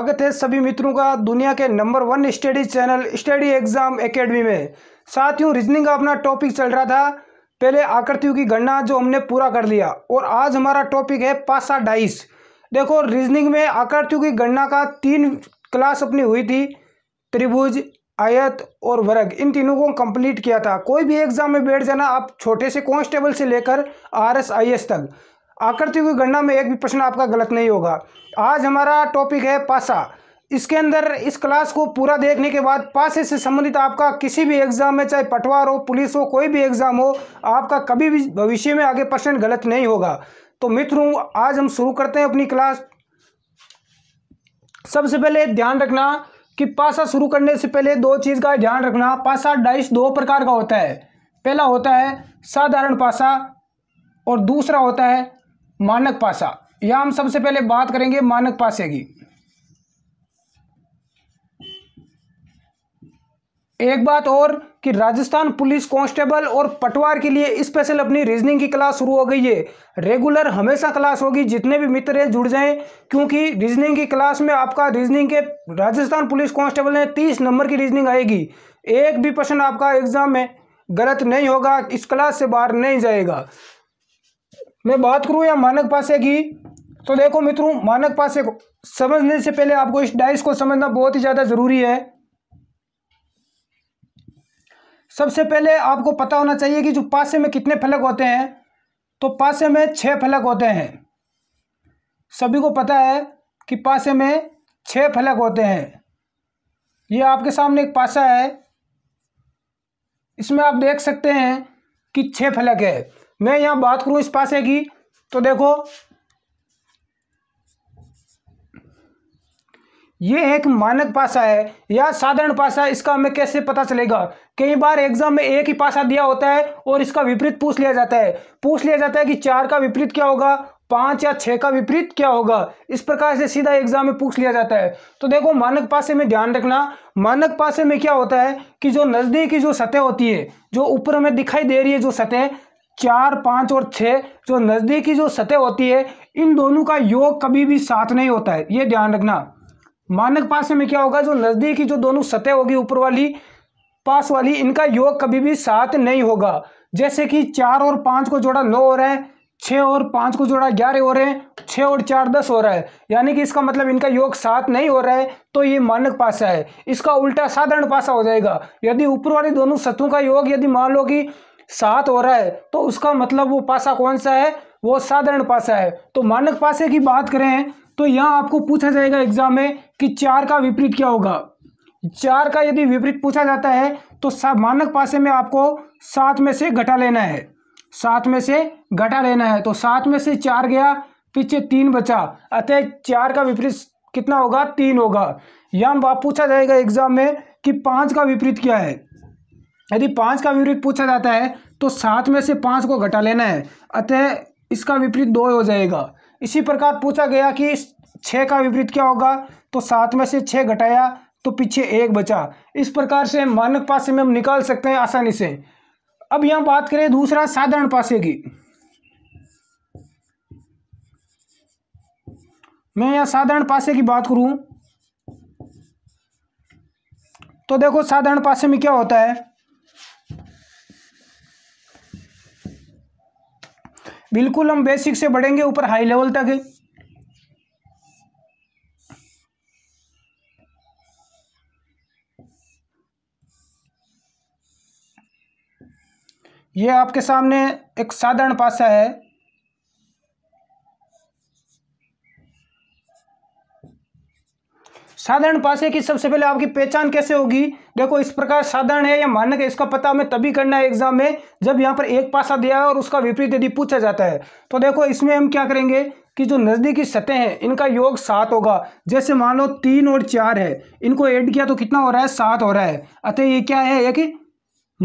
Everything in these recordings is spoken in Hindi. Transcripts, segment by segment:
स्वागत है सभी मित्रों का दुनिया के number one study channel study exam academy में साथियों रीजनिंग का अपना टॉपिक चल रहा था पहले आकृतियों की गणना जो हमने पूरा कर लिया और आज हमारा टॉपिक है पासा डाइस देखो रीजनिंग में आकृतियों की गणना का तीन क्लास अपनी हुई थी त्रिभुज आयत और वर्ग इन तीनों को कंप्लीट किया था कोई भी एग्जाम में बैठ जाना आप छोटे से कॉन्स्टेबल से लेकर आर एस तक आकृति की गणना में एक भी प्रश्न आपका गलत नहीं होगा आज हमारा टॉपिक है पासा इसके अंदर इस क्लास को पूरा देखने के बाद पासे से संबंधित आपका किसी भी एग्ज़ाम में चाहे पटवार हो पुलिस हो कोई भी एग्ज़ाम हो आपका कभी भी भविष्य में आगे प्रश्न गलत नहीं होगा तो मित्रों आज हम शुरू करते हैं अपनी क्लास सबसे पहले ध्यान रखना कि पासा शुरू करने से पहले दो चीज़ का ध्यान रखना पासा डाइस दो प्रकार का होता है पहला होता है साधारण पासा और दूसरा होता है मानक पासा या हम सबसे पहले बात करेंगे मानक पासे की एक बात और कि राजस्थान पुलिस कांस्टेबल और पटवार के लिए स्पेशल अपनी रीजनिंग की क्लास शुरू हो गई है रेगुलर हमेशा क्लास होगी जितने भी मित्र हैं जुड़ जाएं क्योंकि रीजनिंग की क्लास में आपका रीजनिंग के राजस्थान पुलिस कांस्टेबल ने तीस नंबर की रीजनिंग आएगी एक भी प्रश्न आपका एग्जाम में गलत नहीं होगा इस क्लास से बाहर नहीं जाएगा मैं बात करूँ या मानक पासे की तो देखो मित्रों मानक पासे को समझने से पहले आपको इस डाइस को समझना बहुत ही ज़्यादा ज़रूरी है सबसे पहले आपको पता होना चाहिए कि जो पासे में कितने फलक होते हैं तो पासे में छः फलक होते हैं सभी को पता है कि पासे में छः फलक होते हैं ये आपके सामने एक पासा है इसमें आप देख सकते हैं कि छः फलक है मैं यहाँ बात करूं इस पासे की तो देखो ये एक मानक पासा है या साधारण पासा इसका हमें कैसे पता चलेगा कई बार एग्जाम में एक ही पासा दिया होता है और इसका विपरीत पूछ लिया जाता है पूछ लिया जाता है कि चार का विपरीत क्या होगा पांच या छह का विपरीत क्या होगा इस प्रकार से सीधा एग्जाम में पूछ लिया जाता है तो देखो मानक पासे में ध्यान रखना मानक पासे में क्या होता है कि जो नज़दीकी जो सतह होती है जो ऊपर हमें दिखाई दे रही है जो सतह चार पाँच और छः जो नज़दीकी जो सतह होती है इन दोनों का योग कभी भी साथ नहीं होता है ये ध्यान रखना मानक पास में क्या होगा जो नज़दीकी जो दोनों सतह होगी ऊपर वाली पास वाली इनका योग कभी भी साथ नहीं होगा जैसे कि चार और पाँच को जोड़ा नौ हो रहा है छः और पाँच को जोड़ा ग्यारह हो रहे हैं छः और चार दस हो रहा है यानी कि इसका मतलब इनका योग सात नहीं हो रहा है तो ये मानक पासा है इसका उल्टा साधारण पासा हो जाएगा यदि ऊपर वाले दोनों सतहों का योग यदि मान लो कि सात हो रहा है तो उसका मतलब वो पासा कौन सा है वो साधारण पासा है तो मानक पासे की बात करें तो यहाँ आपको पूछा जाएगा एग्जाम में कि चार का विपरीत क्या होगा चार का यदि विपरीत पूछा जाता है तो मानक पासे में आपको सात में से घटा लेना है सात में से घटा लेना है तो सात में से चार गया पीछे तीन बचा अतः चार का विपरीत कितना होगा तीन होगा यहाँ पूछा जाएगा एग्जाम में कि पाँच का विपरीत क्या है यदि पाँच का विपरीत पूछा जाता है तो सात में से पाँच को घटा लेना है अतः इसका विपरीत दो हो जाएगा इसी प्रकार पूछा गया कि छः का विपरीत क्या होगा तो सात में से छः घटाया तो पीछे एक बचा इस प्रकार से मानक पासे में हम निकाल सकते हैं आसानी से अब यहाँ बात करें दूसरा साधारण पासे की मैं यहाँ साधारण पासे की बात करूँ तो देखो साधारण पासे में क्या होता है बिल्कुल हम बेसिक से बढ़ेंगे ऊपर हाई लेवल तक है ये आपके सामने एक साधारण पासा है साधारण पासे की सबसे पहले आपकी पहचान कैसे होगी देखो इस प्रकार साधारण है या मानक है इसका पता हमें तभी करना है एग्जाम में जब यहाँ पर एक पासा दिया है और उसका विपरीत यदि पूछा जाता है तो देखो इसमें हम क्या करेंगे कि जो नज़दीकी सतह हैं इनका योग सात होगा जैसे मान लो तीन और चार है इनको ऐड किया तो कितना हो रहा है सात हो रहा है अतः ये क्या है एक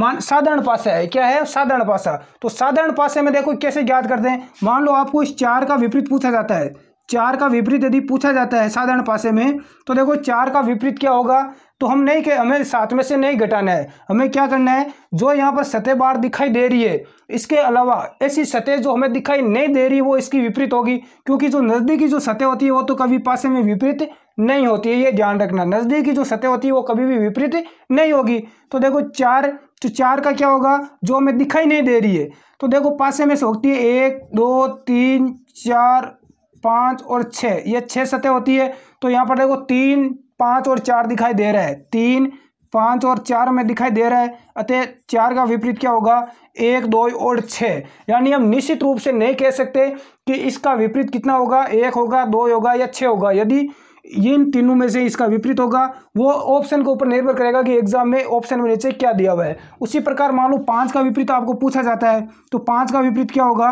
मान साधारण पासा है क्या है साधारण पासा तो साधारण पासे में देखो कैसे ज्ञात करते हैं मान लो आपको इस चार का विपरीत पूछा जाता है चार का विपरीत यदि पूछा जाता है साधारण पासे में तो देखो चार का विपरीत क्या होगा तो हम नहीं कह हमें साथ में से नहीं घटाना है हमें क्या करना है जो यहाँ पर सतह बार दिखाई दे रही है इसके अलावा ऐसी सतह जो हमें दिखाई नहीं दे रही वो इसकी विपरीत होगी क्योंकि जो नज़दीकी जो सतह होती है वो तो कभी पासे में विपरीत नहीं होती है ये ध्यान रखना नज़दीकी जो सतह होती है वो कभी भी विपरीत नहीं होगी तो देखो चार तो चार का क्या होगा जो हमें दिखाई नहीं दे रही है तो देखो पासे में से होती है एक दो तीन चार पाँच और छः ये छः सतह होती है तो यहाँ पर देखो तीन पाँच और चार दिखाई दे रहा है तीन पाँच और चार में दिखाई दे रहा है अतः चार का विपरीत क्या होगा एक दो और छः यानी हम निश्चित रूप से नहीं कह सकते कि इसका विपरीत कितना होगा एक होगा दो होगा या छः होगा यदि इन तीनों में से इसका विपरीत होगा वो ऑप्शन के ऊपर निर्भर करेगा कि एग्जाम में ऑप्शन में नीचे क्या दिया हुआ है उसी प्रकार लो पाँच का विपरीत आपको पूछा जाता है तो पाँच का विपरीत क्या होगा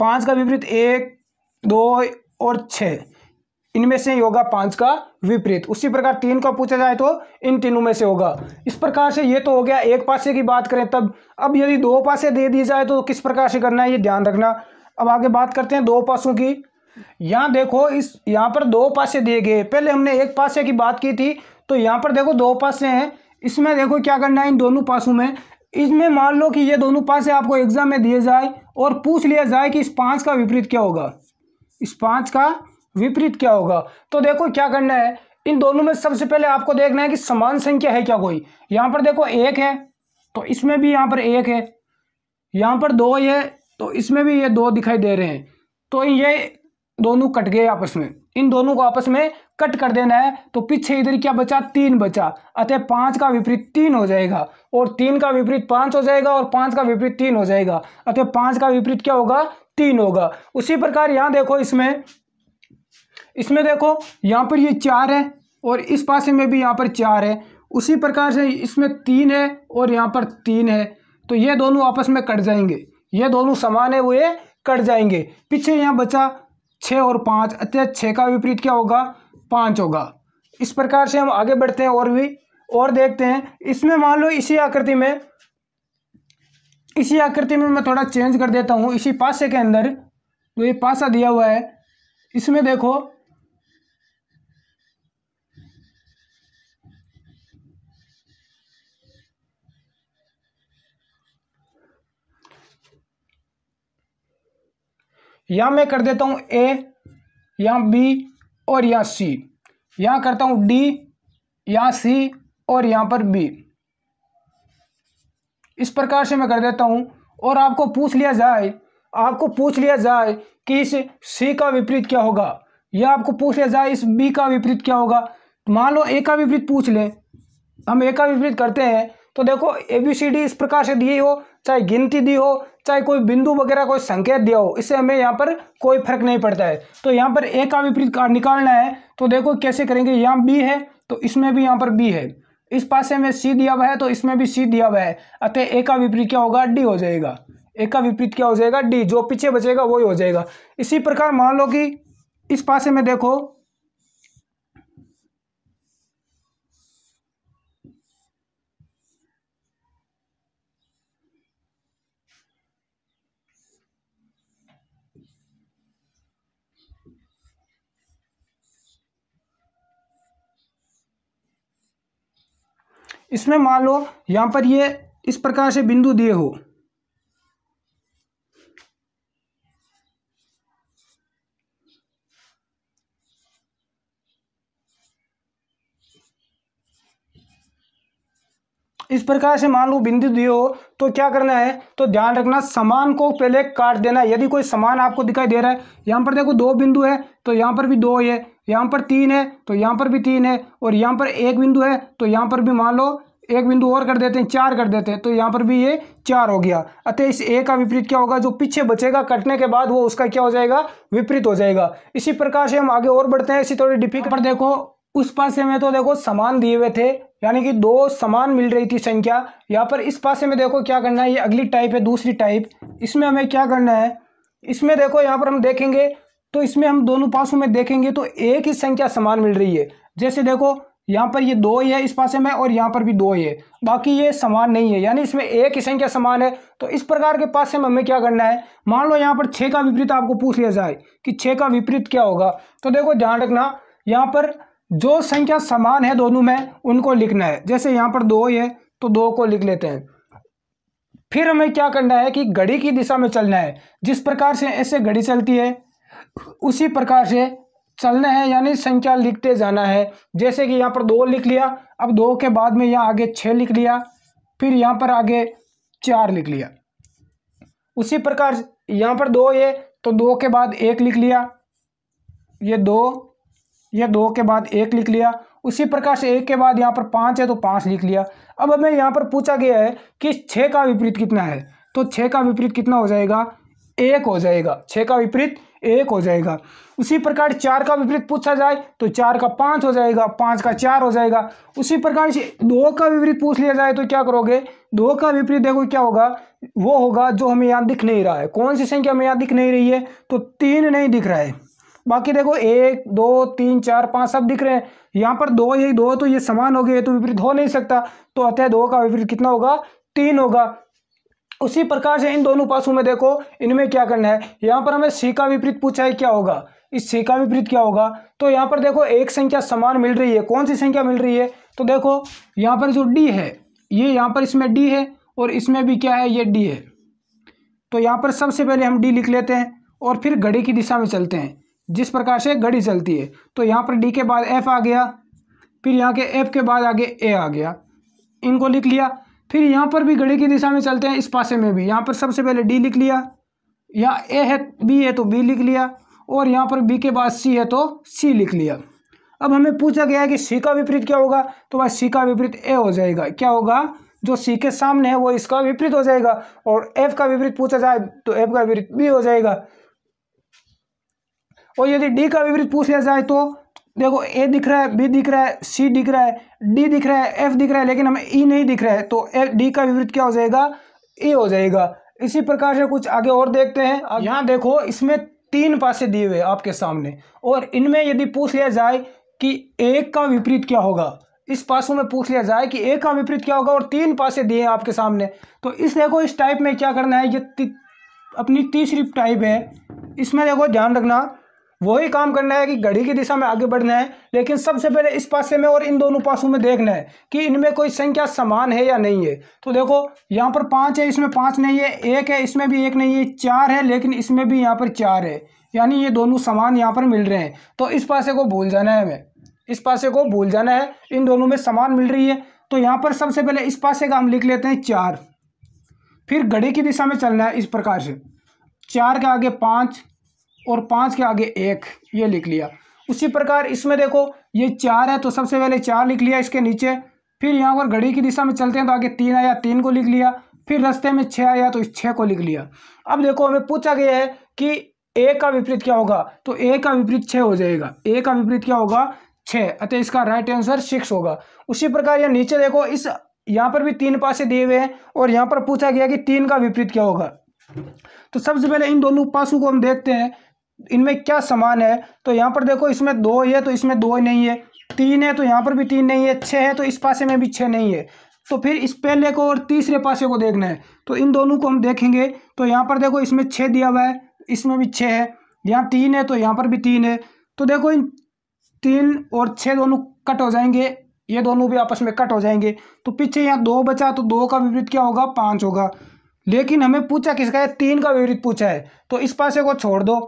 पाँच का विपरीत एक दो और छः इनमें से होगा पाँच का विपरीत उसी प्रकार तीन का पूछा जाए तो इन तीनों में से होगा इस प्रकार से ये तो हो गया एक पासे की बात करें तब अब यदि दो पासे दे दी जाए तो किस प्रकार से करना है ये ध्यान रखना अब आगे बात करते हैं दो पासों की यहाँ देखो इस यहाँ पर दो पासे दिए गए पहले हमने एक पासे की बात की थी तो यहाँ पर देखो दो पासे हैं इसमें देखो क्या करना है इन दोनों पासों में इसमें मान लो कि ये दोनों पासे आपको एग्जाम में दिए जाए और पूछ लिया जाए कि इस पाँच का विपरीत क्या होगा इस पांच का विपरीत क्या होगा तो देखो क्या करना है इन दोनों में सबसे पहले आपको देखना है कि समान संख्या है क्या कोई यहां पर देखो एक है तो इसमें भी यहां पर एक है यहां पर दो है तो इसमें भी ये दो दिखाई दे रहे हैं तो ये दोनों कट गए आपस में इन दोनों को आपस में कट कर देना है तो पीछे इधर क्या बचा तीन बचा अतः पांच का विपरीत तीन हो जाएगा और तीन का विपरीत पांच हो जाएगा और पांच का विपरीत तीन हो जाएगा अतः पांच का विपरीत क्या होगा तीन होगा उसी प्रकार यहाँ देखो इसमें इसमें देखो यहाँ पर ये चार है और इस पास में भी यहाँ पर चार है उसी प्रकार से इसमें तीन है और यहाँ पर तीन है तो ये दोनों आपस में कट जाएंगे ये दोनों समान है वो ये कट जाएंगे पीछे यहाँ बचा छः और पाँच अतः छः का विपरीत क्या होगा पाँच होगा इस प्रकार से हम आगे बढ़ते हैं और भी और देखते हैं इसमें मान लो इसी आकृति में इसी आकृति में मैं थोड़ा चेंज कर देता हूँ इसी पासे के अंदर जो ये पासा दिया हुआ है इसमें देखो यहाँ मैं कर देता हूँ ए या बी और यहाँ सी यहाँ करता हूँ डी या सी और यहां पर बी इस प्रकार से मैं कर देता हूँ और आपको पूछ लिया जाए आपको पूछ लिया जाए कि इस सी का विपरीत क्या होगा या आपको पूछ लिया जाए इस बी का विपरीत क्या होगा मान लो ए का विपरीत पूछ लें हम ए का विपरीत करते हैं तो देखो ए बी सी डी इस प्रकार से दी हो चाहे गिनती दी हो चाहे कोई बिंदु वगैरह कोई संकेत दिया हो इससे हमें यहाँ पर कोई फर्क नहीं पड़ता है तो यहाँ पर ए का विपरीत निकालना है तो देखो कैसे करेंगे यहाँ बी है तो इसमें भी यहाँ पर बी है इस पासे में सी दिया हुआ है तो इसमें भी सी दिया हुआ है अतः ए का विपरीत क्या होगा डी हो जाएगा ए का विपरीत क्या हो जाएगा डी जो पीछे बचेगा वही हो जाएगा इसी प्रकार मान लो कि इस पासे में देखो इसमें मान लो यहां पर ये इस प्रकार से बिंदु दिए हो इस प्रकार से मान लो बिंदु दिए हो तो क्या करना है तो ध्यान रखना समान को पहले काट देना यदि कोई समान आपको दिखाई दे रहा है यहां पर देखो दो बिंदु है तो यहां पर भी दो है यहाँ पर तीन है तो यहाँ पर भी तीन है और यहाँ पर एक बिंदु है तो यहाँ पर भी मान लो एक बिंदु और कर देते हैं चार कर देते हैं तो यहाँ पर भी ये चार हो गया अतः इस ए का विपरीत क्या होगा जो पीछे बचेगा कटने के बाद वो उसका क्या हो जाएगा विपरीत हो जाएगा इसी प्रकार से हम आगे और बढ़ते हैं इसी थोड़ी डिफिक पर देखो उस से में तो देखो समान दिए हुए थे यानी कि दो समान मिल रही थी संख्या यहाँ पर इस पास में देखो क्या करना है ये अगली टाइप है दूसरी टाइप इसमें हमें क्या करना है इसमें देखो यहाँ पर हम देखेंगे तो इसमें हम दोनों पासों में देखेंगे तो एक ही संख्या समान मिल रही है जैसे देखो यहाँ पर ये दो ही है इस पासे में और यहाँ पर भी दो ही है बाकी ये समान नहीं है यानी इसमें एक ही संख्या समान है तो इस प्रकार के पासे में हमें क्या करना है मान लो यहाँ पर छः का विपरीत आपको पूछ लिया जाए कि छः का विपरीत क्या होगा तो देखो ध्यान रखना यहाँ पर जो संख्या समान है दोनों में उनको लिखना है जैसे यहाँ पर दो ही है तो दो को लिख लेते हैं फिर हमें क्या करना है कि घड़ी की दिशा में चलना है जिस प्रकार से ऐसे घड़ी चलती है उसी प्रकार से चलना है यानी संख्या लिखते जाना है जैसे कि यहाँ पर दो लिख लिया अब दो के बाद में यहाँ आगे छः लिख लिया फिर यहाँ पर आगे चार लिख लिया उसी प्रकार यहाँ पर दो ये तो दो के बाद एक लिख लिया ये दो ये दो के बाद एक लिख लिया उसी प्रकार से एक के बाद यहाँ पर पाँच है तो पाँच लिख लिया अब हमें यहाँ पर पूछा गया है कि छः का विपरीत कितना है तो छः का विपरीत कितना हो जाएगा एक हो जाएगा छः का विपरीत एक हो जाएगा उसी प्रकार चार का विपरीत पूछा जाए तो चार का पाँच हो जाएगा पाँच का चार हो जाएगा उसी प्रकार से दो का विपरीत पूछ लिया जाए तो क्या करोगे दो का विपरीत देखो क्या होगा वो होगा जो हमें यहाँ दिख नहीं रहा है कौन सी संख्या हमें यहाँ दिख नहीं रही है तो तीन नहीं दिख रहा है बाकी देखो एक दो तीन चार पाँच सब दिख रहे हैं यहाँ पर दो ये दो तो ये समान हो गए तो विपरीत हो नहीं सकता तो अतः दो का विपरीत कितना होगा तीन होगा उसी प्रकार से इन दोनों पासों में देखो इनमें क्या करना है यहाँ पर हमें सी का विपरीत पूछा है क्या होगा इस सी का विपरीत क्या होगा तो यहाँ पर देखो एक संख्या समान मिल रही है कौन सी संख्या मिल रही है तो देखो यहाँ पर जो डी है ये यहाँ पर इसमें डी है और इसमें भी क्या है ये डी है तो यहाँ पर सबसे पहले हम डी लिख लेते हैं और फिर घड़ी की दिशा में चलते हैं जिस प्रकार से घड़ी चलती है तो यहाँ पर डी के बाद एफ आ गया फिर यहाँ के एफ के बाद आगे ए आ गया इनको लिख लिया फिर यहाँ पर भी घड़ी की दिशा में चलते हैं इस पासे में भी यहाँ पर सबसे पहले डी लिख लिया यहाँ ए है बी है तो बी लिख लिया और यहाँ पर बी के बाद सी है तो सी लिख लिया अब हमें पूछा गया है कि सी का विपरीत क्या होगा तो भाई सी का विपरीत ए हो जाएगा क्या होगा जो सी के सामने है वो इसका विपरीत हो जाएगा और एफ का विपरीत पूछा जाए तो एफ का विपरीत बी हो जाएगा और यदि डी का विपरीत पूछ लिया जाए तो देखो ए दिख रहा है बी दिख रहा है सी दिख रहा है डी दिख रहा है एफ दिख रहा है लेकिन हमें ई e नहीं दिख रहा है तो ए डी का विपरीत क्या हो जाएगा ए हो जाएगा इसी प्रकार से कुछ आगे और देखते हैं अब यहाँ देखो इसमें तीन पासे दिए हुए आपके सामने और इनमें यदि पूछ लिया जाए कि एक का विपरीत क्या होगा इस पासों में पूछ लिया जाए कि एक का विपरीत क्या होगा और तीन पासे दिए आपके सामने तो इस देखो इस टाइप में क्या करना है ये ती, अपनी तीसरी टाइप है इसमें देखो ध्यान रखना वही काम करना है कि घड़ी की दिशा में आगे बढ़ना है लेकिन सबसे पहले इस पासे में और इन दोनों पासों में देखना है कि इनमें कोई संख्या समान है या नहीं है तो देखो यहाँ पर पाँच है इसमें पाँच नहीं है एक है इसमें भी एक नहीं है चार है लेकिन इसमें भी यहाँ पर चार है यानी ये दोनों समान यहाँ पर मिल रहे हैं तो इस पासे को भूल जाना है हमें इस पासे को भूल जाना है इन दोनों में समान मिल रही है तो यहाँ पर सबसे पहले इस पासे का हम लिख लेते हैं चार फिर घड़ी की दिशा में चलना है इस प्रकार से चार के आगे पाँच और पाँच के आगे एक ये लिख लिया उसी प्रकार इसमें देखो ये चार है तो सबसे पहले चार लिख लिया इसके नीचे फिर यहाँ पर घड़ी की दिशा में चलते हैं तो आगे तीन आया तीन को लिख लिया फिर रास्ते में छः आया तो इस छः को लिख लिया अब देखो हमें पूछा गया है कि ए का विपरीत क्या होगा तो ए का विपरीत छः हो जाएगा ए का विपरीत क्या होगा छः अतः इसका राइट आंसर सिक्स होगा उसी प्रकार यहाँ नीचे देखो इस यहाँ पर भी तीन पासे दिए हुए हैं और यहाँ पर पूछा गया कि तीन का विपरीत क्या होगा तो सबसे पहले इन दोनों पासों को हम देखते हैं इनमें क्या समान है तो यहाँ पर देखो इसमें दो है तो इसमें दो नहीं है तीन है तो यहाँ पर भी तीन नहीं है छः है तो इस पासे में भी छः नहीं है तो फिर इस पहले को और तीसरे पासे को देखना है तो इन दोनों को हम देखेंगे तो यहाँ पर देखो इसमें छः दिया हुआ है इसमें भी छः है यहाँ तीन है तो यहाँ पर भी तीन है तो देखो इन तीन और छः दोनों कट हो जाएंगे ये दोनों भी आपस में कट हो जाएंगे तो पीछे यहाँ दो बचा तो दो का विपरीत क्या होगा पाँच होगा लेकिन हमें पूछा किसका है तीन का विपरीत पूछा है तो इस पासे को छोड़ दो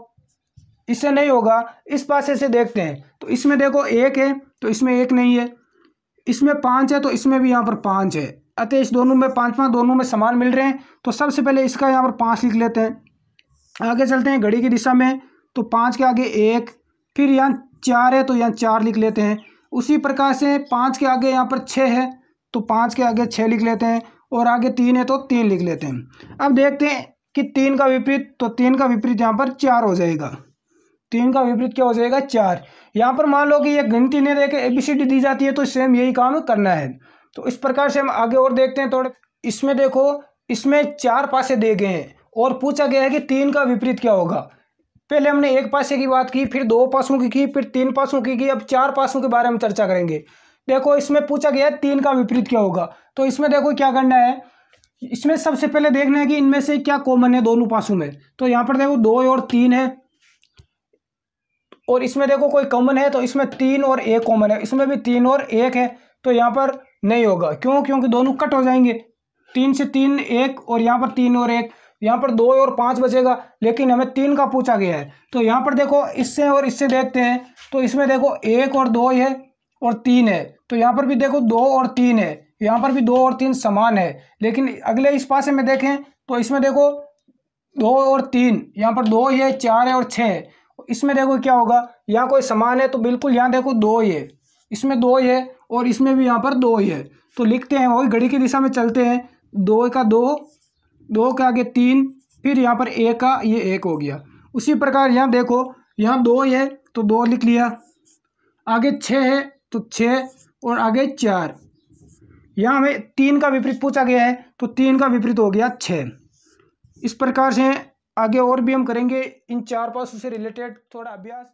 इससे नहीं होगा इस पासे से देखते हैं तो इसमें देखो एक है तो इसमें एक नहीं है इसमें पाँच है तो इसमें भी यहाँ पर पाँच है अतः इस दोनों में पाँच पाँच दोनों में समान मिल रहे हैं तो सबसे पहले इसका यहाँ पर पाँच लिख लेते हैं आगे चलते हैं घड़ी की दिशा में तो पाँच के आगे एक फिर यहाँ चार है तो यहाँ चार लिख लेते हैं उसी प्रकार से पाँच के आगे यहाँ पर छः है तो पाँच के आगे छः लिख लेते हैं और आगे तीन है तो तीन लिख लेते हैं अब देखते हैं कि तीन का विपरीत तो तीन का विपरीत यहाँ पर चार हो जाएगा तीन का विपरीत क्या हो जाएगा चार यहाँ पर मान लो कि ये गिनती नहीं देकर ए बी सी डी दी जाती है तो सेम यही काम करना है तो इस प्रकार से हम आगे और देखते हैं थोड़े इसमें देखो इसमें चार पासे दे गए हैं और पूछा गया है कि तीन का विपरीत क्या होगा पहले हमने एक पासे की बात की फिर दो पासों की की फिर तीन पासों की की अब चार पासों के बारे में चर्चा करेंगे देखो इसमें पूछा गया है तीन का विपरीत क्या होगा तो इसमें देखो क्या करना है इसमें सबसे पहले देखना है कि इनमें से क्या कॉमन है दोनों पासों में तो यहाँ पर देखो दो और तीन है और इसमें देखो कोई कॉमन है तो इसमें तीन और एक कॉमन है इसमें भी तीन और एक है तो यहाँ पर नहीं होगा क्यों क्योंकि दोनों कट हो जाएंगे तीन से तीन एक और यहाँ पर तीन और एक यहाँ पर दो और पाँच बचेगा लेकिन हमें तीन का पूछा गया है तो यहाँ पर देखो इससे और इससे देखते हैं तो इसमें देखो एक और दो है और तीन है तो यहाँ पर भी देखो दो और तीन है यहाँ पर भी दो और तीन समान है लेकिन अगले इस पासे में देखें तो इसमें देखो दो और तीन यहाँ पर दो है चार है और छः इसमें देखो क्या होगा यहाँ कोई समान है तो बिल्कुल यहाँ देखो दो ही है इसमें दो ही है और इसमें भी यहाँ पर दो ही है तो लिखते हैं वही घड़ी की दिशा में चलते हैं दो का दो दो का आगे तीन फिर यहाँ पर एक का ये एक हो गया उसी प्रकार यहाँ देखो यहाँ दो ही है तो दो लिख लिया आगे छः है तो छः और आगे चार यहाँ हमें तीन का विपरीत पूछा गया है तो तीन का विपरीत हो गया छः इस प्रकार से आगे और भी हम करेंगे इन चार पासों से रिलेटेड थोड़ा अभ्यास